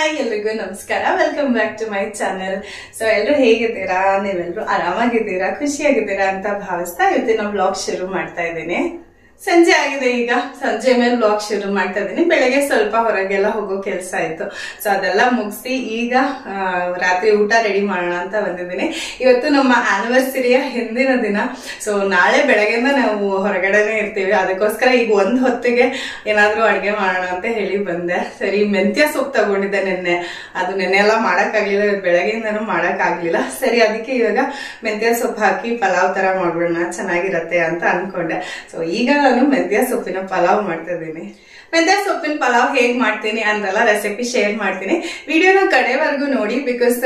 hi ಎಲ್ರಿಗೂ ನಮಸ್ಕಾರ welcome back to my channel so ಎಲ್ಲರೂ ಹೇಗಿದ್ದೀರಾ ನೀವೆಲ್ಲರೂ ಆರಾಮಾಗಿದ್ದೀರಾ ಖುಷಿಯಾಗಿದ್ದೀರಾ ಅಂತ ಭಾವಿಸ್ತಾ ಇವತ್ತಿನ ಬ್ಲಾಗ್ ಶುರು ಮಾಡ್ತಾ ಇದ್ದೀನಿ ಸಂಜೆ ಆಗಿದೆ ಈಗ ಸಂಜೆ ಮೇಲೆ ಬ್ಲಾಗ್ ಶುರು ಮಾಡ್ತಾ ಇದ್ದೀನಿ ಬೆಳಗ್ಗೆ ಸ್ವಲ್ಪ ಹೊರಗೆಲ್ಲ ಹೋಗೋ ಕೆಲಸ ಆಯ್ತು ಸೊ ಅದೆಲ್ಲ ಮುಗಿಸಿ ಈಗ ರಾತ್ರಿ ಊಟ ರೆಡಿ ಮಾಡೋಣ ಅಂತ ಬಂದಿದ್ದೀನಿ ಇವತ್ತು ನಮ್ಮ ಆನಿವರ್ಸರಿಯ ಹಿಂದಿನ ದಿನ ಸೊ ನಾಳೆ ಬೆಳಗ್ಗೆಯಿಂದ ನಾವು ಹೊರಗಡೆನೆ ಇರ್ತೀವಿ ಅದಕ್ಕೋಸ್ಕರ ಈಗ ಒಂದು ಹೊತ್ತಿಗೆ ಏನಾದರೂ ಅಡುಗೆ ಮಾಡೋಣ ಅಂತ ಹೇಳಿ ಬಂದೆ ಸರಿ ಮೆಂತ್ಯ ಸೊಪ್ಪು ತಗೊಂಡಿದ್ದೆ ನಿನ್ನೆ ಅದು ನೆನ್ನೆ ಎಲ್ಲ ಮಾಡೋಕ್ಕಾಗಲಿಲ್ಲ ಬೆಳಗ್ಗೆಯಿಂದನೂ ಮಾಡೋಕ್ಕಾಗಲಿಲ್ಲ ಸರಿ ಅದಕ್ಕೆ ಇವಾಗ ಮೆಂತ್ಯ ಸೊಪ್ಪು ಹಾಕಿ ಪಲಾವ್ ಥರ ಮಾಡ್ಬಿಡೋಣ ಚೆನ್ನಾಗಿರತ್ತೆ ಅಂತ ಅಂದ್ಕೊಂಡೆ ಸೊ ಈಗ ನಾನು ಮೆಂತ್ಯ ಸೊಪ್ಪಿನ ಪಲಾವ್ ಮಾಡ್ತಾ ಇದ್ದೀನಿ ಮೆಂತ್ಯ ಸೊಪ್ಪಿನ ಪಲಾವ್ ಹೇಗ್ ಮಾಡ್ತೀನಿ ಅಂತೆಲ್ಲ ರೆಸಿಪಿ ಶೇರ್ ಮಾಡ್ತೀನಿ ವಿಡಿಯೋನ ಕಡೆವರೆಗೂ ನೋಡಿ ಬಿಕಾಸ್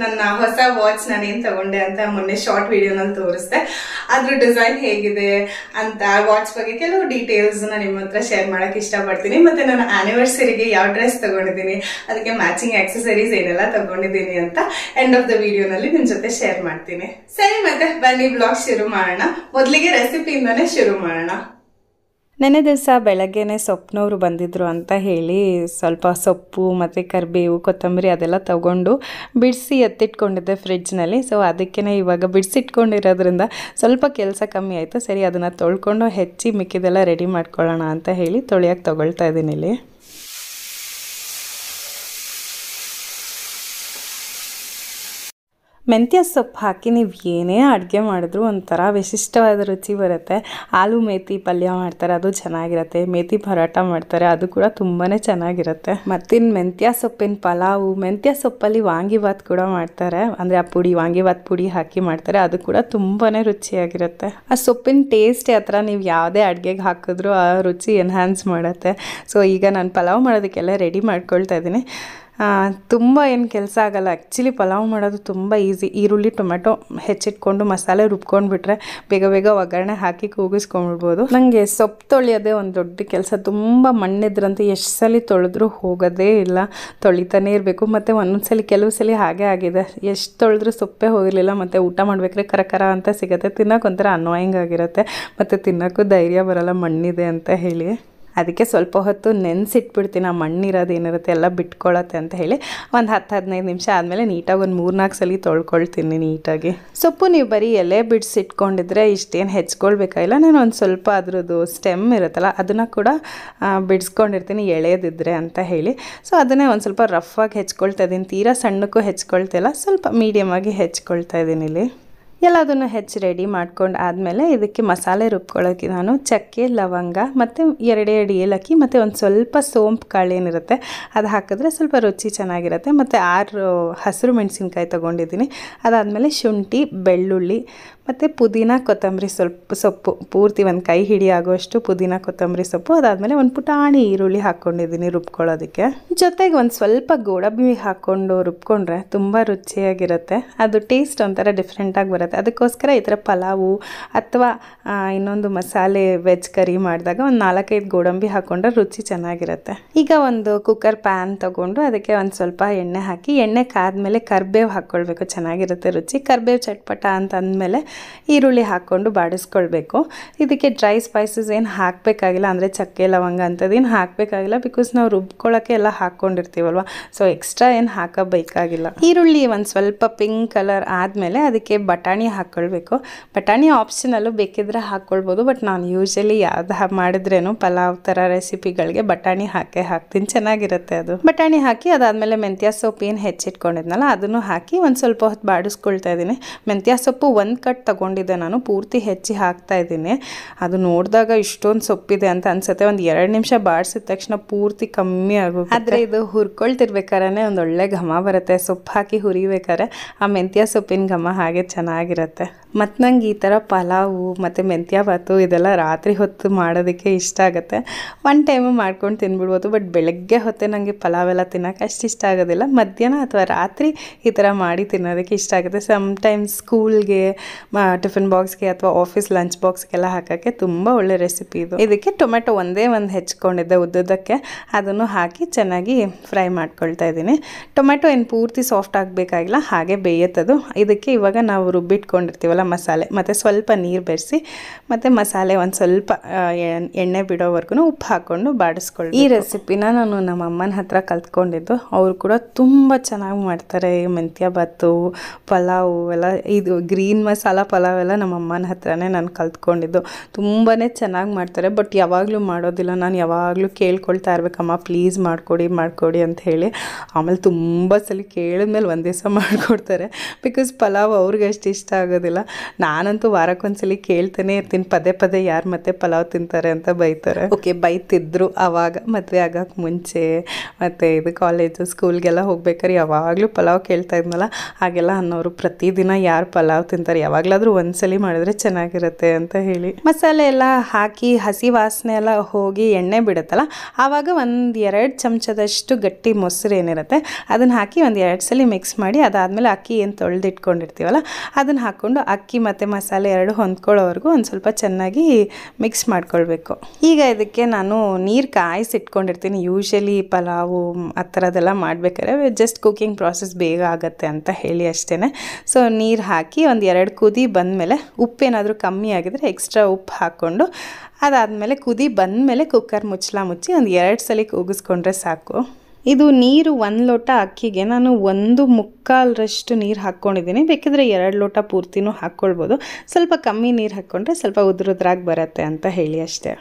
ನನ್ನ ಹೊಸ ವಾಚ್ ನಾನೇನ್ ತಗೊಂಡೆ ಅಂತ ಮೊನ್ನೆ ಶಾರ್ಟ್ ವಿಡಿಯೋನಲ್ಲಿ ತೋರಿಸ್ದೆ ಅದ್ರ ಡಿಸೈನ್ ಹೇಗಿದೆ ಅಂತ ವಾಚ್ ಬಗ್ಗೆ ಕೆಲವು ಡೀಟೇಲ್ಸ್ ನ ನಿಮ್ಮ ಹತ್ರ ಶೇರ್ ಮಾಡಕ್ ಇಷ್ಟಪಡ್ತೀನಿ ಮತ್ತೆ ನನ್ನ ಆನಿವರ್ಸರಿಗೆ ಯಾವ ಡ್ರೆಸ್ ತಗೊಂಡಿದ್ದೀನಿ ಅದಕ್ಕೆ ಮ್ಯಾಚಿಂಗ್ ಆಕ್ಸೆಸರೀಸ್ ಏನೆಲ್ಲ ತಗೊಂಡಿದ್ದೀನಿ ಅಂತ ಎಂಡ್ ಆಫ್ ದ ವಿಡಿಯೋನಲ್ಲಿ ನಿಮ್ ಜೊತೆ ಶೇರ್ ಮಾಡ್ತೀನಿ ಸರಿ ಮತ್ತೆ ಬನ್ನಿ ಬ್ಲಾಗ್ ಶುರು ಮಾಡೋಣ ಮೊದಲಿಗೆ ರೆಸಿಪಿಯಿಂದನೇ ಶುರು ಮಾಡೋಣ ನೆನೆ ದಿವಸ ಬೆಳಗ್ಗೆನೆ ಸೊಪ್ಪಿನವರು ಬಂದಿದ್ರು ಅಂತ ಹೇಳಿ ಸ್ವಲ್ಪ ಸೊಪ್ಪು ಮತ್ತು ಕರಿಬೇವು ಕೊತ್ತಂಬರಿ ಅದೆಲ್ಲ ತಗೊಂಡು ಬಿಡಿಸಿ ಎತ್ತಿಟ್ಕೊಂಡಿದ್ದೆ ಫ್ರಿಡ್ಜ್ನಲ್ಲಿ ಸೊ ಅದಕ್ಕೇ ಇವಾಗ ಬಿಡಿಸಿಟ್ಕೊಂಡಿರೋದ್ರಿಂದ ಸ್ವಲ್ಪ ಕೆಲಸ ಕಮ್ಮಿ ಆಯಿತು ಸರಿ ಅದನ್ನು ತೊಳ್ಕೊಂಡು ಹೆಚ್ಚಿ ಮಿಕ್ಕಿದೆಲ್ಲ ರೆಡಿ ಮಾಡ್ಕೊಳ್ಳೋಣ ಅಂತ ಹೇಳಿ ತೊಳೆಯೋಕೆ ತೊಗೊಳ್ತಾ ಇದ್ದೀನಿ ಇಲ್ಲಿ ಮೆಂತ್ಯ ಸೊಪ್ಪು ಹಾಕಿ ನೀವು ಏನೇ ಅಡುಗೆ ಮಾಡಿದ್ರು ಒಂಥರ ವಿಶಿಷ್ಟವಾದ ರುಚಿ ಬರುತ್ತೆ ಆಲೂ ಮೇಥಿ ಪಲ್ಯ ಮಾಡ್ತಾರೆ ಅದು ಚೆನ್ನಾಗಿರುತ್ತೆ ಮೇಥಿ ಪರೋಟ ಮಾಡ್ತಾರೆ ಅದು ಕೂಡ ತುಂಬಾ ಚೆನ್ನಾಗಿರುತ್ತೆ ಮತ್ತಿನ್ನು ಮೆಂತ್ಯ ಸೊಪ್ಪಿನ ಪಲಾವು ಮೆಂತ್ಯ ಸೊಪ್ಪಲ್ಲಿ ವಾಂಗಿಭಾತ್ ಕೂಡ ಮಾಡ್ತಾರೆ ಅಂದರೆ ಆ ಪುಡಿ ವಾಂಗಿಭಾತ್ ಪುಡಿ ಹಾಕಿ ಮಾಡ್ತಾರೆ ಅದು ಕೂಡ ತುಂಬಾ ರುಚಿಯಾಗಿರುತ್ತೆ ಆ ಸೊಪ್ಪಿನ ಟೇಸ್ಟ್ ಆ ಥರ ನೀವು ಯಾವುದೇ ಅಡುಗೆಗೆ ಹಾಕಿದ್ರು ಆ ರುಚಿ ಎನ್ಹ್ಯಾನ್ಸ್ ಮಾಡುತ್ತೆ ಸೊ ಈಗ ನಾನು ಪಲಾವ್ ಮಾಡೋದಕ್ಕೆಲ್ಲ ರೆಡಿ ಮಾಡ್ಕೊಳ್ತಾ ಇದ್ದೀನಿ ತುಂಬ ಏನು ಕೆಲಸ ಆಗಲ್ಲ ಆ್ಯಕ್ಚುಲಿ ಪಲಾವ್ ಮಾಡೋದು ತುಂಬ ಈಸಿ ಈರುಳ್ಳಿ ಟೊಮೆಟೊ ಹೆಚ್ಚಿಟ್ಕೊಂಡು ಮಸಾಲೆ ರುಬ್ಕೊಂಡ್ಬಿಟ್ರೆ ಬೇಗ ಬೇಗ ಒಗ್ಗರಣೆ ಹಾಕಿ ಕೂಗಿಸ್ಕೊಂಡ್ಬಿಡ್ಬೋದು ನನಗೆ ಸೊಪ್ಪು ತೊಳೆಯೋದೇ ಒಂದು ದೊಡ್ಡ ಕೆಲಸ ತುಂಬ ಮಣ್ಣಿದ್ರಂತೆ ಎಷ್ಟು ಸಲ ತೊಳೆದ್ರೂ ಹೋಗೋದೇ ಇಲ್ಲ ತೊಳಿತಾನೆ ಇರಬೇಕು ಮತ್ತು ಒಂದೊಂದು ಸಲ ಕೆಲವು ಸಲ ಹಾಗೆ ಆಗಿದೆ ಎಷ್ಟು ತೊಳೆದ್ರೂ ಸೊಪ್ಪೇ ಹೋಗಿರಲಿಲ್ಲ ಮತ್ತು ಊಟ ಮಾಡಬೇಕ್ರೆ ಕರಕರ ಅಂತ ಸಿಗುತ್ತೆ ತಿನ್ನೋಕೆ ಒಂಥರ ಅನ್ವಾಯಿಂಗ್ ಆಗಿರುತ್ತೆ ಮತ್ತು ತಿನ್ನೋಕ್ಕೂ ಧೈರ್ಯ ಬರೋಲ್ಲ ಮಣ್ಣಿದೆ ಅಂತ ಹೇಳಿ ಅದಕ್ಕೆ ಸ್ವಲ್ಪ ಹೊತ್ತು ನೆನೆಸಿಟ್ಬಿಡ್ತೀನಿ ಆ ಮಣ್ಣಿರೋದು ಏನಿರುತ್ತೆ ಎಲ್ಲ ಬಿಟ್ಕೊಳತ್ತೆ ಅಂತ ಹೇಳಿ ಒಂದು ಹತ್ತು ಹದಿನೈದು ನಿಮಿಷ ಆದಮೇಲೆ ನೀಟಾಗಿ ಒಂದು ಮೂರ್ನಾಲ್ಕು ಸಲ ತೊಳ್ಕೊಳ್ತೀನಿ ನೀಟಾಗಿ ಸೊಪ್ಪು ನೀವು ಬರೀ ಎಲೆ ಬಿಡಿಸಿಟ್ಕೊಂಡಿದ್ರೆ ಇಷ್ಟೇನು ಹೆಚ್ಕೊಳ್ಬೇಕಾಗಿಲ್ಲ ನಾನು ಒಂದು ಸ್ವಲ್ಪ ಅದರದ್ದು ಸ್ಟೆಮ್ ಇರುತ್ತಲ್ಲ ಅದನ್ನು ಕೂಡ ಬಿಡಿಸ್ಕೊಂಡಿರ್ತೀನಿ ಎಳೆಯದಿದ್ರೆ ಅಂತ ಹೇಳಿ ಸೊ ಅದನ್ನೇ ಒಂದು ಸ್ವಲ್ಪ ರಫ್ ಆಗಿ ಹೆಚ್ಕೊಳ್ತಾ ಇದ್ದೀನಿ ತೀರಾ ಸಣ್ಣಕ್ಕೂ ಇಲ್ಲ ಸ್ವಲ್ಪ ಮೀಡಿಯಮ್ ಆಗಿ ಹೆಚ್ಕೊಳ್ತಾ ಇದ್ದೀನಿ ಇಲ್ಲಿ ಎಲ್ಲದನ್ನು ಹೆಚ್ಚು ರೆಡಿ ಮಾಡ್ಕೊಂಡು ಆದಮೇಲೆ ಇದಕ್ಕೆ ಮಸಾಲೆ ರುಬ್ಕೊಳ್ಳೋಕ್ಕೆ ನಾನು ಚಕ್ಕೆ ಲವಂಗ ಮತ್ತು ಎರಡೆರಡು ಏಲಕ್ಕಿ ಮತ್ತು ಒಂದು ಸ್ವಲ್ಪ ಸೋಂಪು ಕಾಳು ಏನಿರುತ್ತೆ ಅದು ಹಾಕಿದ್ರೆ ಸ್ವಲ್ಪ ರುಚಿ ಚೆನ್ನಾಗಿರುತ್ತೆ ಮತ್ತು ಆರು ಹಸಿರು ಮೆಣಸಿನ್ಕಾಯಿ ತೊಗೊಂಡಿದ್ದೀನಿ ಅದಾದಮೇಲೆ ಶುಂಠಿ ಬೆಳ್ಳುಳ್ಳಿ ಮತ್ತು ಪುದೀನ ಕೊತ್ತಂಬರಿ ಸ್ವಲ್ಪ ಸೊಪ್ಪು ಪೂರ್ತಿ ಒಂದು ಕೈ ಹಿಡಿ ಪುದೀನ ಕೊತ್ತಂಬರಿ ಸೊಪ್ಪು ಅದಾದಮೇಲೆ ಒಂದು ಪುಟಾಣಿ ಈರುಳ್ಳಿ ಹಾಕ್ಕೊಂಡಿದ್ದೀನಿ ರುಬ್ಕೊಳ್ಳೋದಕ್ಕೆ ಜೊತೆಗೆ ಒಂದು ಸ್ವಲ್ಪ ಗೋಡಂಬಿ ಹಾಕ್ಕೊಂಡು ರುಬ್ಕೊಂಡ್ರೆ ತುಂಬ ರುಚಿಯಾಗಿರುತ್ತೆ ಅದು ಟೇಸ್ಟ್ ಒಂಥರ ಡಿಫ್ರೆಂಟಾಗಿ ಬರುತ್ತೆ ಅದಕ್ಕೋಸ್ಕರ ಈ ಥರ ಪಲಾವು ಅಥವಾ ಇನ್ನೊಂದು ಮಸಾಲೆ ವೆಜ್ ಕರಿ ಮಾಡಿದಾಗ ಒಂದು ನಾಲ್ಕೈದು ಗೋಡಂಬಿ ಹಾಕ್ಕೊಂಡ್ರೆ ರುಚಿ ಚೆನ್ನಾಗಿರುತ್ತೆ ಈಗ ಒಂದು ಕುಕ್ಕರ್ ಪ್ಯಾನ್ ತೊಗೊಂಡು ಅದಕ್ಕೆ ಒಂದು ಸ್ವಲ್ಪ ಎಣ್ಣೆ ಹಾಕಿ ಎಣ್ಣೆ ಮೇಲೆ ಕರ್ಬೇವು ಹಾಕ್ಕೊಳ್ಬೇಕು ಚೆನ್ನಾಗಿರುತ್ತೆ ರುಚಿ ಕರ್ಬೇವು ಚಟ್ಪಟ ಅಂತ ಅಂದಮೇಲೆ ಈರುಳ್ಳಿ ಹಾಕ್ಕೊಂಡು ಬಾಡಿಸ್ಕೊಳ್ಬೇಕು ಇದಕ್ಕೆ ಡ್ರೈ ಸ್ಪೈಸಸ್ ಏನು ಹಾಕಬೇಕಾಗಿಲ್ಲ ಅಂದರೆ ಚಕ್ಕೆ ಲವಂಗ ಅಂಥದ್ದೇನು ಹಾಕಬೇಕಾಗಿಲ್ಲ ಬಿಕಾಸ್ ನಾವು ರುಬ್ಕೊಳ್ಳೋಕ್ಕೆ ಎಲ್ಲ ಹಾಕ್ಕೊಂಡಿರ್ತೀವಲ್ವ ಸೊ ಎಕ್ಸ್ಟ್ರಾ ಏನು ಹಾಕಬೇಕಾಗಿಲ್ಲ ಈರುಳ್ಳಿ ಒಂದು ಸ್ವಲ್ಪ ಪಿಂಕ್ ಕಲರ್ ಆದಮೇಲೆ ಅದಕ್ಕೆ ಬಟಾಣಿ ಹಾಕ್ಕೊಳ್ಬೇಕು ಬಟಾಣಿ ಆಪ್ಷನಲ್ಲು ಬೇಕಿದ್ರೆ ಹಾಕ್ಕೊಳ್ಬೋದು ಬಟ್ ನಾನು ಯೂಶಲಿ ಯಾವ್ದು ಮಾಡಿದ್ರೇನು ಪಲಾವ್ ಥರ ರೆಸಿಪಿಗಳಿಗೆ ಬಟಾಣಿ ಹಾಕೇ ಹಾಕ್ತೀನಿ ಚೆನ್ನಾಗಿರುತ್ತೆ ಅದು ಬಟಾಣಿ ಹಾಕಿ ಅದಾದಮೇಲೆ ಮೆಂತ್ಯ ಸೊಪ್ಪು ಏನು ಹೆಚ್ಚಿಟ್ಕೊಂಡಿದ್ನಲ್ಲ ಅದನ್ನು ಹಾಕಿ ಒಂದು ಸ್ವಲ್ಪ ಹೊತ್ತು ಬಾಡಿಸ್ಕೊಳ್ತಾ ಇದ್ದೀನಿ ಮೆಂತ್ಯ ಸೊಪ್ಪು ಒಂದು ಕಟ್ ತಗೊಂಡಿದ್ದೆ ನಾನು ಪೂರ್ತಿ ಹೆಚ್ಚಿ ಹಾಕ್ತಾ ಇದ್ದೀನಿ ಅದು ನೋಡಿದಾಗ ಇಷ್ಟೊಂದು ಸೊಪ್ಪಿದೆ ಅಂತ ಅನ್ಸುತ್ತೆ ಒಂದು ಎರಡು ನಿಮಿಷ ಬಾಡಿಸಿದ ತಕ್ಷಣ ಪೂರ್ತಿ ಕಮ್ಮಿ ಆಗುತ್ತೆ ಆದರೆ ಇದು ಹುರ್ಕೊಳ್ತಿರ್ಬೇಕಾರೆ ಒಂದು ಒಳ್ಳೆ ಘಮ ಬರುತ್ತೆ ಸೊಪ್ಪು ಹಾಕಿ ಹುರಿಬೇಕಾದ್ರೆ ಆ ಮೆಂತ್ಯ ಸೊಪ್ಪಿನ ಘಮ ಹಾಗೆ ಚೆನ್ನಾಗಿರುತ್ತೆ ಮತ್ತು ನಂಗೆ ಈ ಥರ ಪಲಾವು ಮತ್ತು ಮೆಂತ್ಯ ಭಾತು ಇದೆಲ್ಲ ರಾತ್ರಿ ಹೊತ್ತು ಮಾಡೋದಕ್ಕೆ ಇಷ್ಟ ಆಗುತ್ತೆ ಒನ್ ಟೈಮು ಮಾಡ್ಕೊಂಡು ತಿನ್ಬಿಡ್ಬೋದು ಬಟ್ ಬೆಳಗ್ಗೆ ಹೊತ್ತೆ ನನಗೆ ಪಲಾವೆಲ್ಲ ತಿನ್ನೋಕೆ ಅಷ್ಟು ಇಷ್ಟ ಆಗೋದಿಲ್ಲ ಮಧ್ಯಾಹ್ನ ಅಥವಾ ರಾತ್ರಿ ಈ ಥರ ಮಾಡಿ ತಿನ್ನೋದಕ್ಕೆ ಇಷ್ಟ ಆಗುತ್ತೆ ಸಮ್ಟೈಮ್ಸ್ ಸ್ಕೂಲ್ಗೆ ಟಿಫಿನ್ ಬಾಕ್ಸ್ಗೆ ಅಥವಾ ಆಫೀಸ್ ಲಂಚ್ ಬಾಕ್ಸ್ಗೆಲ್ಲ ಹಾಕೋಕ್ಕೆ ತುಂಬ ಒಳ್ಳೆ ರೆಸಿಪಿ ಇದು ಇದಕ್ಕೆ ಟೊಮೆಟೊ ಒಂದೇ ಒಂದು ಹೆಚ್ಕೊಂಡಿದ್ದೆ ಉದ್ದದಕ್ಕೆ ಅದನ್ನು ಹಾಕಿ ಚೆನ್ನಾಗಿ ಫ್ರೈ ಮಾಡ್ಕೊಳ್ತಾ ಇದ್ದೀನಿ ಟೊಮೆಟೊ ಏನು ಪೂರ್ತಿ ಸಾಫ್ಟ್ ಆಗಬೇಕಾಗಿಲ್ಲ ಹಾಗೆ ಬೇಯತ್ತದು ಇದಕ್ಕೆ ಇವಾಗ ನಾವು ರುಬ್ಬಿಟ್ಕೊಂಡಿರ್ತೀವಲ್ಲ ಮಸಾಲೆ ಮತ್ತು ಸ್ವಲ್ಪ ನೀರು ಬೆರೆಸಿ ಮತ್ತು ಮಸಾಲೆ ಒಂದು ಸ್ವಲ್ಪ ಎಣ್ಣೆ ಬಿಡೋವರೆಗೂ ಉಪ್ಪು ಹಾಕ್ಕೊಂಡು ಬಾಡಿಸ್ಕೊಳ್ಳಿ ಈ ರೆಸಿಪಿನ ನಾನು ನಮ್ಮ ಅಮ್ಮನ ಹತ್ರ ಕಲ್ತ್ಕೊಂಡಿದ್ದು ಅವರು ಕೂಡ ತುಂಬ ಚೆನ್ನಾಗಿ ಮಾಡ್ತಾರೆ ಮೆಂತ್ಯ ಭಾತು ಪಲಾವು ಎಲ್ಲ ಇದು ಗ್ರೀನ್ ಮಸಾಲ ಪಲಾವ್ ಎಲ್ಲ ನಮ್ಮ ಅಮ್ಮನ ಹತ್ರನೇ ನಾನು ಕಲ್ತ್ಕೊಂಡಿದ್ದು ತುಂಬಾ ಚೆನ್ನಾಗಿ ಮಾಡ್ತಾರೆ ಬಟ್ ಯಾವಾಗಲೂ ಮಾಡೋದಿಲ್ಲ ನಾನು ಯಾವಾಗಲೂ ಕೇಳ್ಕೊಳ್ತಾ ಇರಬೇಕಮ್ಮ ಪ್ಲೀಸ್ ಮಾಡಿಕೊಡಿ ಮಾಡಿಕೊಡಿ ಅಂತ ಹೇಳಿ ಆಮೇಲೆ ತುಂಬ ಸಲ ಕೇಳಿದ್ಮೇಲೆ ಒಂದು ದಿವಸ ಮಾಡಿಕೊಡ್ತಾರೆ ಬಿಕಾಸ್ ಪಲಾವ್ ಅವ್ರಿಗೆ ಅಷ್ಟು ಇಷ್ಟ ಆಗೋದಿಲ್ಲ ನಾನಂತೂ ವಾರಕ್ಕೊಂದ್ಸಲ ಕೇಳ್ತಾನೆ ಇರ್ತೀನಿ ಪದೇ ಪದೇ ಯಾರು ಮತ್ತೆ ಪಲಾವ್ ತಿಂತಾರೆ ಅಂತ ಬೈತಾರೆ ಓಕೆ ಬೈತಿದ್ರು ಆವಾಗ ಮದುವೆ ಆಗಕ್ಕೆ ಮುಂಚೆ ಮತ್ತು ಇದು ಕಾಲೇಜು ಸ್ಕೂಲ್ಗೆಲ್ಲ ಹೋಗ್ಬೇಕಾದ್ರೆ ಯಾವಾಗಲೂ ಪಲಾವ್ ಕೇಳ್ತಾ ಇದ್ನಲ್ಲ ಹಾಗೆಲ್ಲ ಅನ್ನೋರು ಪ್ರತಿದಿನ ಯಾರು ಪಲಾವ್ ತಿಂತಾರೆ ಯಾವಾಗ ಯಾವಾಗಲಾದರೂ ಒಂದ್ಸಲಿ ಮಾಡಿದ್ರೆ ಚೆನ್ನಾಗಿರುತ್ತೆ ಅಂತ ಹೇಳಿ ಮಸಾಲೆ ಎಲ್ಲ ಹಾಕಿ ಹಸಿ ವಾಸನೆ ಎಲ್ಲ ಹೋಗಿ ಎಣ್ಣೆ ಬಿಡುತ್ತಲ್ಲ ಆವಾಗ ಒಂದು ಎರಡು ಚಮಚದಷ್ಟು ಗಟ್ಟಿ ಮೊಸರು ಏನಿರುತ್ತೆ ಅದನ್ನ ಹಾಕಿ ಒಂದು ಎರಡು ಸಲ ಮಿಕ್ಸ್ ಮಾಡಿ ಅದಾದಮೇಲೆ ಅಕ್ಕಿ ಏನು ತೊಳೆದಿಟ್ಕೊಂಡಿರ್ತೀವಲ್ಲ ಅದನ್ನು ಹಾಕ್ಕೊಂಡು ಅಕ್ಕಿ ಮತ್ತು ಮಸಾಲೆ ಎರಡು ಹೊಂದ್ಕೊಳ್ಳೋವರೆಗೂ ಒಂದು ಸ್ವಲ್ಪ ಚೆನ್ನಾಗಿ ಮಿಕ್ಸ್ ಮಾಡ್ಕೊಳ್ಬೇಕು ಈಗ ಇದಕ್ಕೆ ನಾನು ನೀರು ಇಟ್ಕೊಂಡಿರ್ತೀನಿ ಯೂಶಲಿ ಪಲಾವು ಆ ಥರದೆಲ್ಲ ಮಾಡಬೇಕಾದ್ರೆ ಜಸ್ಟ್ ಕುಕ್ಕಿಂಗ್ ಪ್ರಾಸೆಸ್ ಬೇಗ ಆಗುತ್ತೆ ಅಂತ ಹೇಳಿ ಅಷ್ಟೇ ಸೊ ನೀರು ಹಾಕಿ ಒಂದು ಎರಡು ಕುದಿ ಬಂದಮೇಲೆ ಉಪ್ಪೇನಾದರೂ ಕಮ್ಮಿ ಆಗಿದ್ರೆ ಎಕ್ಸ್ಟ್ರಾ ಉಪ್ಪು ಹಾಕ್ಕೊಂಡು ಅದಾದಮೇಲೆ ಕುದಿ ಬಂದಮೇಲೆ ಕುಕ್ಕರ್ ಮುಚ್ಚಲ ಮುಚ್ಚಿ ಒಂದು ಎರಡು ಸಲ ಕೂಗಿಸ್ಕೊಂಡ್ರೆ ಸಾಕು ಇದು ನೀರು ಒಂದು ಲೋಟ ಅಕ್ಕಿಗೆ ನಾನು ಒಂದು ಮುಕ್ಕಾಲರಷ್ಟು ನೀರು ಹಾಕ್ಕೊಂಡಿದ್ದೀನಿ ಬೇಕಿದ್ರೆ ಎರಡು ಲೋಟ ಪೂರ್ತಿನೂ ಹಾಕ್ಕೊಳ್ಬೋದು ಸ್ವಲ್ಪ ಕಮ್ಮಿ ನೀರು ಹಾಕ್ಕೊಂಡ್ರೆ ಸ್ವಲ್ಪ ಉದುರುದ್ರಾಗಿ ಬರುತ್ತೆ ಅಂತ ಹೇಳಿ ಅಷ್ಟೇ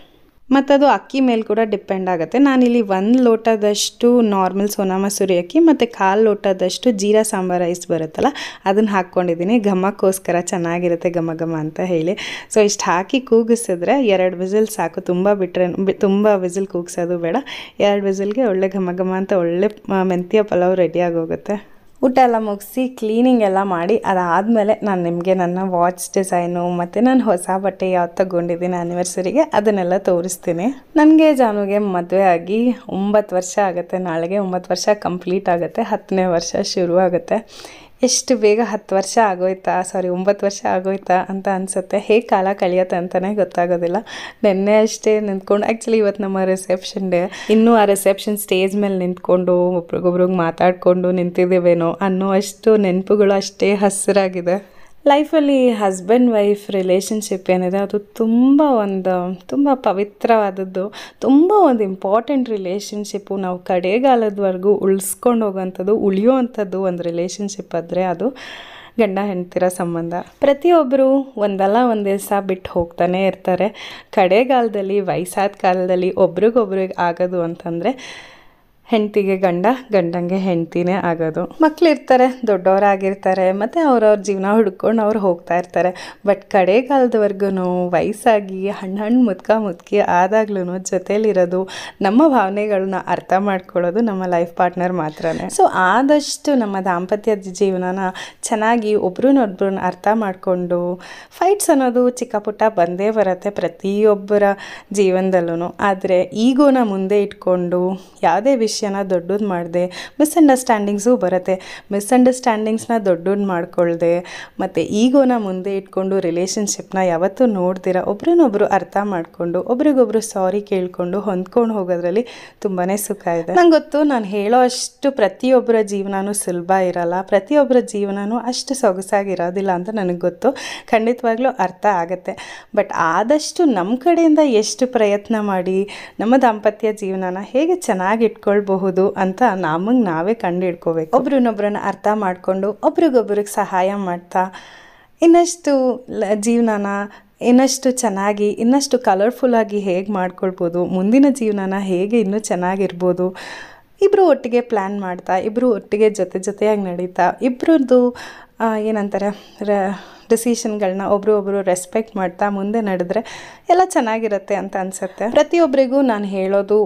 ಮತ್ತು ಅದು ಅಕ್ಕಿ ಮೇಲೆ ಕೂಡ ಡಿಪೆಂಡ್ ಆಗುತ್ತೆ ನಾನಿಲ್ಲಿ ಒಂದು ಲೋಟದಷ್ಟು ನಾರ್ಮಲ್ ಸೋನಾ ಮಸೂರಿ ಅಕ್ಕಿ ಮತ್ತು ಕಾಲು ಲೋಟದಷ್ಟು ಜೀರಾ ಸಾಂಬಾರ್ ರೈಸ್ ಬರುತ್ತಲ್ಲ ಅದನ್ನು ಹಾಕ್ಕೊಂಡಿದ್ದೀನಿ ಘಮಕ್ಕೋಸ್ಕರ ಚೆನ್ನಾಗಿರುತ್ತೆ ಘಮ ಘಮ ಅಂತ ಹೇಳಿ ಸೊ ಇಷ್ಟು ಹಾಕಿ ಕೂಗಿಸಿದ್ರೆ ಎರಡು ವಿಸಿಲ್ ಸಾಕು ತುಂಬ ಬಿಟ್ಟರೆ ತುಂಬ ವಿಸಿಲ್ ಕೂಗಿಸೋದು ಬೇಡ ಎರಡು ವಿಸಿಲ್ಗೆ ಒಳ್ಳೆ ಘಮ ಘಮ ಅಂತ ಒಳ್ಳೆ ಮೆಂತ್ಯ ಪಲಾವ್ ರೆಡಿ ಆಗೋಗುತ್ತೆ ಊಟ ಎಲ್ಲ ಮುಗಿಸಿ ಕ್ಲೀನಿಂಗ್ ಎಲ್ಲ ಮಾಡಿ ಅದಾದಮೇಲೆ ನಾನು ನಿಮಗೆ ನನ್ನ ವಾಚ್ ಡಿಸೈನು ಮತ್ತು ನಾನು ಹೊಸ ಬಟ್ಟೆ ಯಾವ ತಗೊಂಡಿದ್ದೀನಿ ಆ್ಯನಿವರ್ಸರಿಗೆ ಅದನ್ನೆಲ್ಲ ತೋರಿಸ್ತೀನಿ ನನಗೆ ಜಾನುಗೆ ಮದುವೆ ಆಗಿ ಒಂಬತ್ತು ವರ್ಷ ಆಗುತ್ತೆ ನಾಳೆಗೆ ಒಂಬತ್ತು ವರ್ಷ ಕಂಪ್ಲೀಟ್ ಆಗುತ್ತೆ ಹತ್ತನೇ ವರ್ಷ ಶುರುವಾಗುತ್ತೆ ಎಷ್ಟು ಬೇಗ ಹತ್ತು ವರ್ಷ ಆಗೋಯ್ತಾ ಸಾರಿ ಒಂಬತ್ತು ವರ್ಷ ಆಗೋಯ್ತಾ ಅಂತ ಅನಿಸುತ್ತೆ ಹೇಗೆ ಕಾಲ ಕಳಿಯತ್ತೆ ಅಂತಲೇ ಗೊತ್ತಾಗೋದಿಲ್ಲ ನಿನ್ನೆ ಅಷ್ಟೇ ನಿಂತ್ಕೊಂಡು ಆ್ಯಕ್ಚುಲಿ ಇವತ್ತು ನಮ್ಮ ರಿಸೆಪ್ಷನ್ ಡೇ ಇನ್ನೂ ಆ ರಿಸೆಪ್ಷನ್ ಸ್ಟೇಜ್ ಮೇಲೆ ನಿಂತ್ಕೊಂಡು ಒಬ್ರಿಗೊಬ್ರಿಗೆ ಮಾತಾಡಿಕೊಂಡು ನಿಂತಿದ್ದೇವೇನೋ ಅನ್ನೋ ಅಷ್ಟು ನೆನಪುಗಳು ಅಷ್ಟೇ ಹಸಿರಾಗಿದೆ ಲೈಫಲ್ಲಿ ಹಸ್ಬೆಂಡ್ ವೈಫ್ ರಿಲೇಷನ್ಶಿಪ್ ಏನಿದೆ ಅದು ತುಂಬ ಒಂದು ತುಂಬ ಪವಿತ್ರವಾದದ್ದು ತುಂಬ ಒಂದು ಇಂಪಾರ್ಟೆಂಟ್ ರಿಲೇಷನ್ಶಿಪ್ಪು ನಾವು ಕಡೆಗಾಲದವರೆಗೂ ಉಳಿಸ್ಕೊಂಡು ಹೋಗೋವಂಥದ್ದು ಉಳಿಯುವಂಥದ್ದು ಒಂದು ರಿಲೇಷನ್ಶಿಪ್ ಆದರೆ ಅದು ಗಂಡ ಹೆಂಡ್ತಿರ ಸಂಬಂಧ ಪ್ರತಿಯೊಬ್ಬರು ಒಂದಲ್ಲ ಒಂದು ದಿವಸ ಬಿಟ್ಟು ಹೋಗ್ತಾನೆ ಇರ್ತಾರೆ ಕಡೆಗಾಲದಲ್ಲಿ ವಯಸ್ಸಾದ ಕಾಲದಲ್ಲಿ ಒಬ್ರಿಗೊಬ್ರಿಗೆ ಆಗೋದು ಅಂತಂದರೆ ಹೆಂಡತಿಗೆ ಗಂಡ ಗಂಡಂಗೆ ಹೆಂಡ್ತಿನೇ ಆಗೋದು ಮಕ್ಕಳಿರ್ತಾರೆ ದೊಡ್ಡವರಾಗಿರ್ತಾರೆ ಮತ್ತು ಅವ್ರವ್ರ ಜೀವನ ಹುಡ್ಕೊಂಡು ಅವ್ರು ಹೋಗ್ತಾ ಇರ್ತಾರೆ ಬಟ್ ಕಡೆಗಾಲದವರೆಗೂ ವಯಸ್ಸಾಗಿ ಹಣ್ಣು ಹಣ್ಣು ಮುದ್ಕ ಮುದ್ಕಿ ಆದಾಗ್ಲೂ ಜೊತೇಲಿರೋದು ನಮ್ಮ ಭಾವನೆಗಳನ್ನ ಅರ್ಥ ಮಾಡ್ಕೊಳ್ಳೋದು ನಮ್ಮ ಲೈಫ್ ಪಾರ್ಟ್ನರ್ ಮಾತ್ರನೇ ಸೊ ಆದಷ್ಟು ನಮ್ಮ ದಾಂಪತ್ಯ ಜೀವನನ ಚೆನ್ನಾಗಿ ಒಬ್ರನ್ನೊಬ್ರನ್ನ ಅರ್ಥ ಮಾಡಿಕೊಂಡು ಫೈಟ್ಸ್ ಅನ್ನೋದು ಚಿಕ್ಕ ಪುಟ್ಟ ಬಂದೇ ಬರುತ್ತೆ ಪ್ರತಿಯೊಬ್ಬರ ಜೀವನದಲ್ಲೂ ಆದರೆ ಈಗೋನ ಮುಂದೆ ಇಟ್ಕೊಂಡು ಯಾವುದೇ ವಿಷಯ ವಿಷಯನ ದೊಡ್ಡದು ಮಾಡಿದೆ ಮಿಸ್ಅಂಡರ್ಸ್ಟ್ಯಾಂಡಿಂಗ್ಸು ಬರುತ್ತೆ ಮಿಸ್ಅಂಡರ್ಸ್ಟ್ಯಾಂಡಿಂಗ್ಸ್ನ ದೊಡ್ಡದು ಮಾಡಿಕೊಳ್ಳದೆ ಮತ್ತು ಈಗೋನ ಮುಂದೆ ಇಟ್ಕೊಂಡು ರಿಲೇಷನ್ಶಿಪ್ನ ಯಾವತ್ತೂ ನೋಡ್ದಿರ ಒಬ್ರನ್ನೊಬ್ರು ಅರ್ಥ ಮಾಡಿಕೊಂಡು ಒಬ್ರಿಗೊಬ್ರು ಸಾರಿ ಕೇಳಿಕೊಂಡು ಹೊಂದ್ಕೊಂಡು ಹೋಗೋದ್ರಲ್ಲಿ ತುಂಬಾ ಸುಖ ಇದೆ ನಂಗೆ ಗೊತ್ತು ನಾನು ಹೇಳೋ ಅಷ್ಟು ಪ್ರತಿಯೊಬ್ಬರ ಜೀವನನೂ ಸುಲಭ ಇರಲ್ಲ ಪ್ರತಿಯೊಬ್ಬರ ಜೀವನನೂ ಅಷ್ಟು ಸೊಗಸಾಗಿರೋದಿಲ್ಲ ಅಂತ ನನಗೆ ಗೊತ್ತು ಖಂಡಿತವಾಗ್ಲೂ ಅರ್ಥ ಆಗುತ್ತೆ ಬಟ್ ಆದಷ್ಟು ನಮ್ಮ ಕಡೆಯಿಂದ ಎಷ್ಟು ಪ್ರಯತ್ನ ಮಾಡಿ ನಮ್ಮ ದಾಂಪತ್ಯ ಜೀವನನ ಹೇಗೆ ಚೆನ್ನಾಗಿ ಇಟ್ಕೊಳ್ಬೇಕು ಬಹುದು ಅಂತ ನಮಗೆ ನಾವೇ ಕಂಡು ಹಿಡ್ಕೋಬೇಕು ಒಬ್ರನ್ನೊಬ್ರನ್ನ ಅರ್ಥ ಮಾಡಿಕೊಂಡು ಒಬ್ರಿಗೊಬ್ರಿಗೆ ಸಹಾಯ ಮಾಡ್ತಾ ಇನ್ನಷ್ಟು ಜೀವನನ ಇನ್ನಷ್ಟು ಚೆನ್ನಾಗಿ ಇನ್ನಷ್ಟು ಕಲರ್ಫುಲ್ ಆಗಿ ಹೇಗೆ ಮಾಡ್ಕೊಳ್ಬೋದು ಮುಂದಿನ ಜೀವನನ ಹೇಗೆ ಇನ್ನೂ ಚೆನ್ನಾಗಿರ್ಬೋದು ಇಬ್ಬರು ಒಟ್ಟಿಗೆ ಪ್ಲ್ಯಾನ್ ಮಾಡ್ತಾ ಇಬ್ಬರು ಒಟ್ಟಿಗೆ ಜೊತೆ ಜೊತೆಯಾಗಿ ನಡೀತಾ ಇಬ್ಬರದ್ದು ಏನಂತಾರೆ ಡಿಸಿಷನ್ಗಳನ್ನ ಒಬ್ರು ಒಬ್ಬರು ರೆಸ್ಪೆಕ್ಟ್ ಮಾಡ್ತಾ ಮುಂದೆ ನಡೆದ್ರೆ ಎಲ್ಲ ಚೆನ್ನಾಗಿರುತ್ತೆ ಅಂತ ಅನಿಸುತ್ತೆ ಪ್ರತಿಯೊಬ್ಬರಿಗೂ ನಾನು ಹೇಳೋದು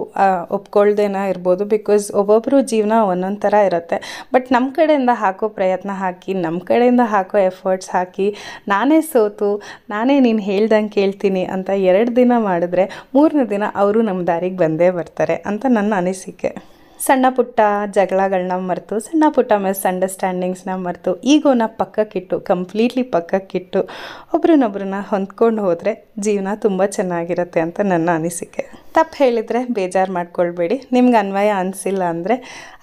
ಒಪ್ಕೊಳ್ದೇನ ಇರ್ಬೋದು ಬಿಕಾಸ್ ಒಬ್ಬೊಬ್ಬರು ಜೀವನ ಒಂದೊಂದು ಥರ ಇರುತ್ತೆ ಬಟ್ ನಮ್ಮ ಕಡೆಯಿಂದ ಹಾಕೋ ಪ್ರಯತ್ನ ಹಾಕಿ ನಮ್ಮ ಕಡೆಯಿಂದ ಹಾಕೋ ಎಫರ್ಟ್ಸ್ ಹಾಕಿ ನಾನೇ ಸೋತು ನಾನೇ ನೀನು ಹೇಳ್ದಂಗೆ ಕೇಳ್ತೀನಿ ಅಂತ ಎರಡು ದಿನ ಮಾಡಿದ್ರೆ ಮೂರನೇ ದಿನ ಅವರು ನಮ್ಮ ದಾರಿಗೆ ಬಂದೇ ಬರ್ತಾರೆ ಅಂತ ನನ್ನ ಅನಿಸಿಕೆ ಸಣ್ಣ ಪುಟ್ಟ ಜಗಳಗಳನ್ನ ಮರೆತು ಸಣ್ಣ ಪುಟ್ಟ ಮಿಸ್ಅಂಡರ್ಸ್ಟ್ಯಾಂಡಿಂಗ್ಸ್ನ ಮರೆತು ಈಗೋನ ಪಕ್ಕಕ್ಕಿಟ್ಟು ಕಂಪ್ಲೀಟ್ಲಿ ಪಕ್ಕಕ್ಕಿಟ್ಟು ಒಬ್ರನ್ನೊಬ್ರನ್ನ ಹೊಂದ್ಕೊಂಡು ಹೋದರೆ ಜೀವನ ತುಂಬ ಚೆನ್ನಾಗಿರುತ್ತೆ ಅಂತ ನನ್ನ ಅನಿಸಿಕೆ ತಪ್ಪು ಹೇಳಿದರೆ ಬೇಜಾರು ಮಾಡ್ಕೊಳ್ಬೇಡಿ ನಿಮ್ಗೆ ಅನ್ವಯ ಅನಿಸಿಲ್ಲ ಅಂದರೆ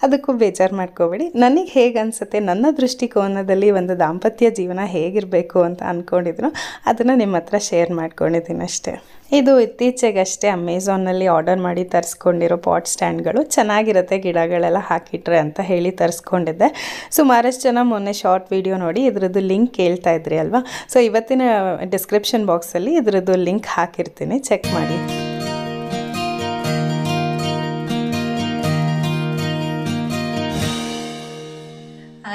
ಅದಕ್ಕೂ ಬೇಜಾರು ಮಾಡ್ಕೋಬೇಡಿ ನನಗೆ ಹೇಗೆ ಅನಿಸುತ್ತೆ ನನ್ನ ದೃಷ್ಟಿಕೋನದಲ್ಲಿ ಒಂದು ದಾಂಪತ್ಯ ಜೀವನ ಹೇಗಿರಬೇಕು ಅಂತ ಅಂದ್ಕೊಂಡಿದ್ರು ಅದನ್ನು ನಿಮ್ಮ ಹತ್ರ ಶೇರ್ ಮಾಡ್ಕೊಂಡಿದ್ದೀನಿ ಅಷ್ಟೇ ಇದು ಇತ್ತೀಚೆಗಷ್ಟೇ ಅಮೆಝಾನಲ್ಲಿ ಆರ್ಡರ್ ಮಾಡಿ ತರಿಸ್ಕೊಂಡಿರೋ ಪಾಟ್ ಸ್ಟ್ಯಾಂಡ್ಗಳು ಚೆನ್ನಾಗಿರುತ್ತೆ ಗಿಡಗಳೆಲ್ಲ ಹಾಕಿಟ್ರೆ ಅಂತ ಹೇಳಿ ತರಿಸ್ಕೊಂಡಿದ್ದೆ ಸುಮಾರಷ್ಟು ಜನ ಮೊನ್ನೆ ಶಾರ್ಟ್ ವಿಡಿಯೋ ನೋಡಿ ಇದ್ರದ್ದು ಲಿಂಕ್ ಕೇಳ್ತಾ ಇದ್ರಿ ಅಲ್ವಾ ಸೊ ಇವತ್ತಿನ ಡಿಸ್ಕ್ರಿಪ್ಷನ್ ಬಾಕ್ಸಲ್ಲಿ ಇದರದ್ದು ಲಿಂಕ್ ಹಾಕಿರ್ತೀನಿ ಚೆಕ್ ಮಾಡಿ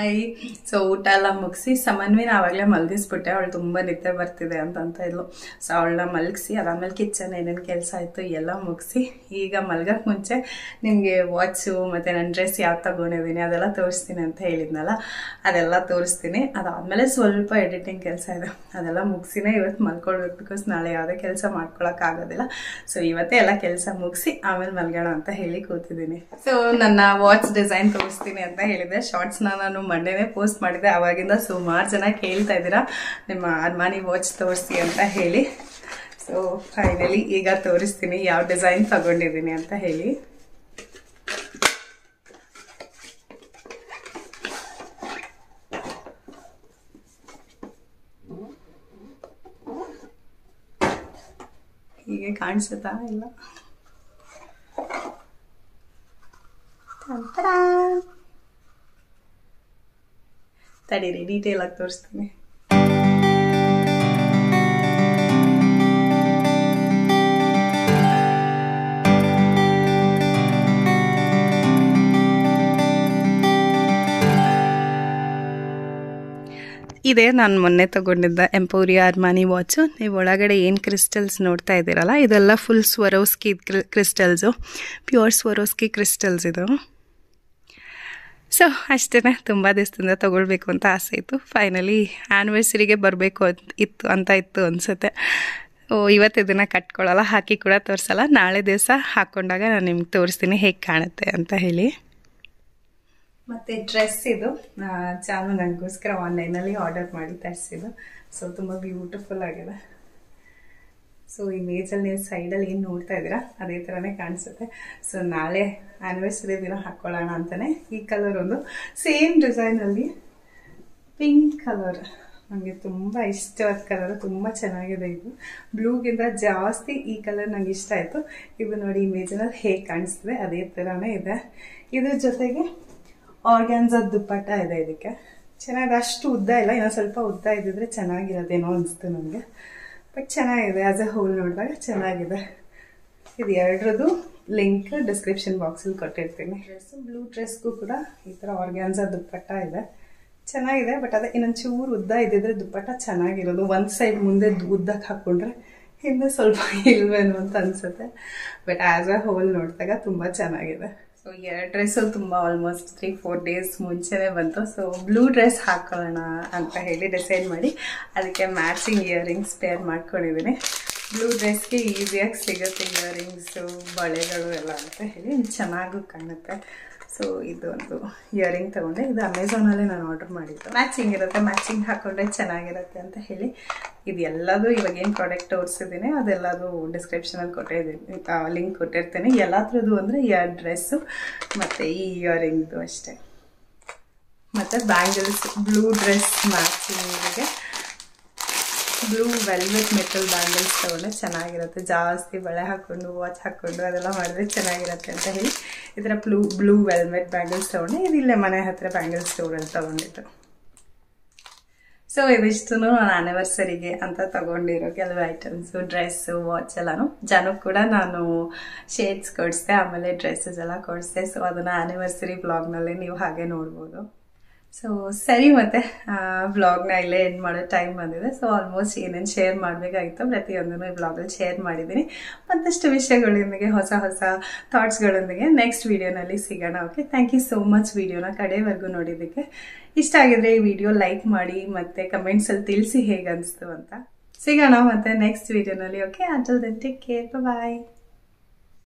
ಹಾಯ್ ಸೊ ಊಟ ಎಲ್ಲ ಮುಗಿಸಿ ಸಮನ್ವಿನ ಆವಾಗಲೇ ಮಲಗಿಸ್ಬಿಟ್ಟೆ ಅವಳು ತುಂಬ ನಿದ್ದೆ ಬರ್ತಿದೆ ಅಂತಂತ ಇದ್ಲು ಸೊ ಅವಳನ್ನ ಮಲಗಿಸಿ ಅದಾದಮೇಲೆ ಕಿಚನ್ ಏನೇನು ಕೆಲಸ ಆಯಿತು ಎಲ್ಲ ಮುಗಿಸಿ ಈಗ ಮಲ್ಗೋಕ್ಕೆ ಮುಂಚೆ ನಿಮಗೆ ವಾಚು ಮತ್ತು ನನ್ನ ಡ್ರೆಸ್ ಯಾವ ತಗೊಂಡಿದ್ದೀನಿ ಅದೆಲ್ಲ ತೋರಿಸ್ತೀನಿ ಅಂತ ಹೇಳಿದ್ನಲ್ಲ ಅದೆಲ್ಲ ತೋರಿಸ್ತೀನಿ ಅದಾದಮೇಲೆ ಸ್ವಲ್ಪ ಎಡಿಟಿಂಗ್ ಕೆಲಸ ಇದೆ ಅದೆಲ್ಲ ಮುಗಿಸಿನೇ ಇವತ್ತು ಮಲ್ಕೊಳ್ಬೇಕು ಬಿಕಾಸ್ ನಾಳೆ ಯಾವುದೇ ಕೆಲಸ ಆಗೋದಿಲ್ಲ ಸೊ ಇವತ್ತೇ ಎಲ್ಲ ಕೆಲಸ ಮುಗಿಸಿ ಆಮೇಲೆ ಮಲ್ಗೋಣ ಅಂತ ಹೇಳಿ ಕೂತಿದ್ದೀನಿ ಸೊ ನನ್ನ ವಾಚ್ ಡಿಸೈನ್ ತೋರಿಸ್ತೀನಿ ಅಂತ ಹೇಳಿದೆ ಶಾರ್ಟ್ಸ್ನ ನಾನು ಮಂಡೇನೆ ಪೋಸ್ಟ್ ಮಾಡಿದೆ ಅವಾಗಿಂದ ಸುಮಾರು ಜನ ಕೇಳ್ತಾ ಇದ್ದೀರಾ ನಿಮ್ಮ ಅರ್ಮಾನಿ ವಾಚ್ ತೋರಿಸಿ ಅಂತ ಹೇಳಿ ಸೊ ಫೈನಲಿ ಈಗ ತೋರಿಸ್ತೀನಿ ಯಾವ ಡಿಸೈನ್ ತಗೊಂಡಿದ್ದೀನಿ ಅಂತ ಹೇಳಿ ಹೀಗೆ ಕಾಣಿಸುತ್ತಾ ಇಲ್ಲ ತಡಿರಿ eri ಆಗಿ ತೋರಿಸ್ತೀನಿ ಇದೆ ನಾನು ಮೊನ್ನೆ ತಗೊಂಡಿದ್ದ ಎಂಪೋರಿಯಾ ಅರ್ಮಾನಿ ವಾಚು ನೀವು ಒಳಗಡೆ ಏನು ಕ್ರಿಸ್ಟಲ್ಸ್ ನೋಡ್ತಾ ಇದ್ದೀರಲ್ಲ ಇದೆಲ್ಲ full Swarovski crystals pure Swarovski crystals ಇದು ಸೊ ಅಷ್ಟೇ ತುಂಬ ದಿವಸದಿಂದ ತೊಗೊಳ್ಬೇಕು ಅಂತ ಆಸೆ ಇತ್ತು ಫೈನಲಿ ಆ್ಯನಿವರ್ಸರಿಗೆ ಬರಬೇಕು ಅಂತ ಇತ್ತು ಅಂತ ಇತ್ತು ಅನಿಸುತ್ತೆ ಓ ಇವತ್ತು ಇದನ್ನು ಕಟ್ಕೊಳ್ಳಲ್ಲ ಹಾಕಿ ಕೂಡ ತೋರಿಸಲ್ಲ ನಾಳೆ ದಿವಸ ಹಾಕ್ಕೊಂಡಾಗ ನಾನು ನಿಮ್ಗೆ ತೋರಿಸ್ತೀನಿ ಹೇಗೆ ಕಾಣುತ್ತೆ ಅಂತ ಹೇಳಿ ಮತ್ತು ಡ್ರೆಸ್ ಇದು ಚಾನು ನನಗೋಸ್ಕರ ಆನ್ಲೈನಲ್ಲಿ ಆರ್ಡರ್ ಮಾಡಿ ತರಿಸಿದ್ದು ಸೊ ತುಂಬ ಬ್ಯೂಟಿಫುಲ್ ಆಗಿದೆ ಸೊ ಈ ಅಲ್ಲಿ ನೀವು ಸೈಡಲ್ಲಿ ಏನು ನೋಡ್ತಾ ಇದ್ದೀರಾ ಅದೇ ಥರನೇ ಕಾಣಿಸುತ್ತೆ ಸೊ ನಾಳೆ ಆ್ಯನಿವರ್ಸರಿ ದಿನ ಹಾಕ್ಕೊಳ್ಳೋಣ ಅಂತಲೇ ಈ ಕಲರ್ ಒಂದು ಸೇಮ್ ಡಿಸೈನಲ್ಲಿ ಪಿಂಕ್ ಕಲರ್ ನನಗೆ ತುಂಬ ಇಷ್ಟವಾದ ಕಲರ್ ತುಂಬ ಚೆನ್ನಾಗಿದೆ ಇದು ಬ್ಲೂಗಿಂತ ಜಾಸ್ತಿ ಈ ಕಲರ್ ನಂಗೆ ಇಷ್ಟ ಆಯಿತು ಇದು ನೋಡಿ ನಲ್ಲಿ ಹೇಗೆ ಕಾಣಿಸ್ತದೆ ಅದೇ ಥರನೇ ಇದೆ ಇದ್ರ ಜೊತೆಗೆ ಆರ್ಗ್ಯಾನ್ಸ ದುಪ್ಪಟ್ಟ ಇದೆ ಇದಕ್ಕೆ ಚೆನ್ನಾಗಿದೆ ಅಷ್ಟು ಉದ್ದ ಇಲ್ಲ ಇನ್ನೊಂದು ಸ್ವಲ್ಪ ಉದ್ದ ಇದ್ದಿದ್ರೆ ಚೆನ್ನಾಗಿರೋದೇನೋ ಅನಿಸ್ತು ನನಗೆ ಬಟ್ ಚೆನ್ನಾಗಿದೆ ಆ್ಯಸ್ ಎ ಹೋಲ್ ನೋಡಿದಾಗ ಚೆನ್ನಾಗಿದೆ ಇದು ಎರಡರದ್ದು ಲಿಂಕ್ ಡಿಸ್ಕ್ರಿಪ್ಷನ್ ಬಾಕ್ಸಲ್ಲಿ ಕೊಟ್ಟಿರ್ತೀನಿ ಡ್ರೆಸ್ಸು ಬ್ಲೂ ಡ್ರೆಸ್ಗೂ ಕೂಡ ಈ ಥರ ಆರ್ಗ್ಯಾನ್ಸ ದುಪ್ಪಟ್ಟ ಇದೆ ಚೆನ್ನಾಗಿದೆ ಬಟ್ ಅದೇ ಇನ್ನೊಂದು ಚೂರು ಉದ್ದ ಇದ್ದಿದ್ರೆ ದುಪ್ಪಟ್ಟ ಚೆನ್ನಾಗಿರೋದು ಒಂದು ಸೈಡ್ ಮುಂದೆ ಉದ್ದಕ್ಕೆ ಹಾಕ್ಕೊಂಡ್ರೆ ಹಿಂದೆ ಸ್ವಲ್ಪ ಇಲ್ವೇನು ಅಂತ ಅನಿಸುತ್ತೆ ಬಟ್ ಆ್ಯಸ್ ಎ ಹೋಲ್ ನೋಡಿದಾಗ ತುಂಬ ಚೆನ್ನಾಗಿದೆ ಸೊ ಡ್ರೆಸ್ಸು ತುಂಬ ಆಲ್ಮೋಸ್ಟ್ ತ್ರೀ ಫೋರ್ ಡೇಸ್ ಮುಂಚೆನೇ ಬಂತು ಸೊ ಬ್ಲೂ ಡ್ರೆಸ್ ಹಾಕೊಳ್ಳೋಣ ಅಂತ ಹೇಳಿ ಡಿಸೈಡ್ ಮಾಡಿ ಅದಕ್ಕೆ ಮ್ಯಾಚಿಂಗ್ ಇಯರಿಂಗ್ಸ್ ಪೇರ್ ಮಾಡ್ಕೊಂಡಿದ್ದೀನಿ ಬ್ಲೂ ಡ್ರೆಸ್ಗೆ ಈಸಿಯಾಗಿ ಸಿಗುತ್ತೆ ಇಯರಿಂಗ್ಸು ಬಳೆಗಳು ಎಲ್ಲ ಅಂತ ಹೇಳಿ ಚೆನ್ನಾಗೂ ಕಾಣುತ್ತೆ ಸೊ ಇದೊಂದು ಇಯರಿಂಗ್ ತಗೊಂಡೆ ಇದು ಅಮೆಝಾನಲ್ಲೇ ನಾನು ಆರ್ಡರ್ ಮಾಡಿದ್ದು ಮ್ಯಾಚಿಂಗ್ ಇರುತ್ತೆ ಮ್ಯಾಚಿಂಗ್ ಹಾಕೊಂಡ್ರೆ ಚೆನ್ನಾಗಿರುತ್ತೆ ಅಂತ ಹೇಳಿ ಇದೆಲ್ಲದೂ ಇವಾಗ ಏನು ಪ್ರಾಡಕ್ಟ್ ತೋರಿಸಿದ್ದೀನಿ ಅದೆಲ್ಲದು ಡಿಸ್ಕ್ರಿಪ್ಷನಲ್ಲಿ ಕೊಟ್ಟಿದ್ದೀನಿ ಲಿಂಕ್ ಕೊಟ್ಟಿರ್ತೇನೆ ಎಲ್ಲದ್ರದ್ದು ಅಂದರೆ ಈ ಡ್ರೆಸ್ಸು ಮತ್ತು ಈ ಇಯರಿಂಗ್ದು ಅಷ್ಟೇ ಮತ್ತು bangles blue dress matching blue velvet metal bangles ತಗೊಂಡ್ರೆ ಚೆನ್ನಾಗಿರುತ್ತೆ ಜಾಸ್ತಿ ಬಳೆ ಹಾಕ್ಕೊಂಡು ವಾಚ್ ಹಾಕ್ಕೊಂಡು ಅದೆಲ್ಲ ಮಾಡಿದ್ರೆ ಚೆನ್ನಾಗಿರುತ್ತೆ ಅಂತ ಹೇಳಿ ಈ ಬ್ಲೂ ಬ್ಲೂ ವೆಲ್ವೆಟ್ ಬ್ಯಾಂಗಲ್ಸ್ ತೊಗೊಂಡೆ ಇಲ್ಲೇ ಮನೆ ಹತ್ತಿರ ಬ್ಯಾಂಗಲ್ ಸ್ಟೋರಲ್ಲಿ ತೊಗೊಂಡಿದ್ದು ಸೊ ಇದಿಷ್ಟು ನಾನು ಆನಿವರ್ಸರಿಗೆ ಅಂತ ತಗೊಂಡಿರೋ ಕೆಲವು ಐಟಮ್ಸು ಡ್ರೆಸ್ಸು ವಾಚ್ ಎಲ್ಲಾನು ಜನಕ್ಕೆ ಕೂಡ ನಾನು ಶೇಡ್ಸ್ ಕೊಡಿಸ್ದೆ ಆಮೇಲೆ ಡ್ರೆಸ್ಸಸ್ ಎಲ್ಲ ಕೊಡಿಸ್ದೆ ಸೊ ಅದನ್ನು ಆ್ಯನಿವರ್ಸರಿ ಬ್ಲಾಗ್ನಲ್ಲಿ ನೀವು ಹಾಗೆ ನೋಡ್ಬೋದು ಸೊ ಸರಿ ಮತ್ತೆ ವ್ಲಾಗ್ನ ಇಲ್ಲೇ ಎಂಡ್ ಮಾಡೋ ಟೈಮ್ ಬಂದಿದೆ ಸೊ ಆಲ್ಮೋಸ್ಟ್ ಏನೇನು ಶೇರ್ ಮಾಡಬೇಕಾಗಿತ್ತು ಪ್ರತಿಯೊಂದನ್ನು ಈ ವ್ಲಾಗಲ್ಲಿ ಶೇರ್ ಮಾಡಿದ್ದೀನಿ ಮತ್ತಷ್ಟು ವಿಷಯಗಳೊಂದಿಗೆ ಹೊಸ ಹೊಸ ಥಾಟ್ಸ್ಗಳೊಂದಿಗೆ ನೆಕ್ಸ್ಟ್ ವೀಡಿಯೋನಲ್ಲಿ ಸಿಗೋಣ okay thank you so much ವೀಡಿಯೋನ ಕಡೆವರೆಗೂ ನೋಡಿದ್ದಕ್ಕೆ ಇಷ್ಟ ಆಗಿದ್ರೆ ಈ ವಿಡಿಯೋ ಲೈಕ್ ಮಾಡಿ ಮತ್ತು ಕಮೆಂಟ್ಸಲ್ಲಿ ತಿಳಿಸಿ ಹೇಗೆ ಅನಿಸ್ತು ಅಂತ ಸಿಗೋಣ ಮತ್ತೆ ನೆಕ್ಸ್ಟ್ ವೀಡಿಯೋನಲ್ಲಿ okay until then take care ಬಾಯ್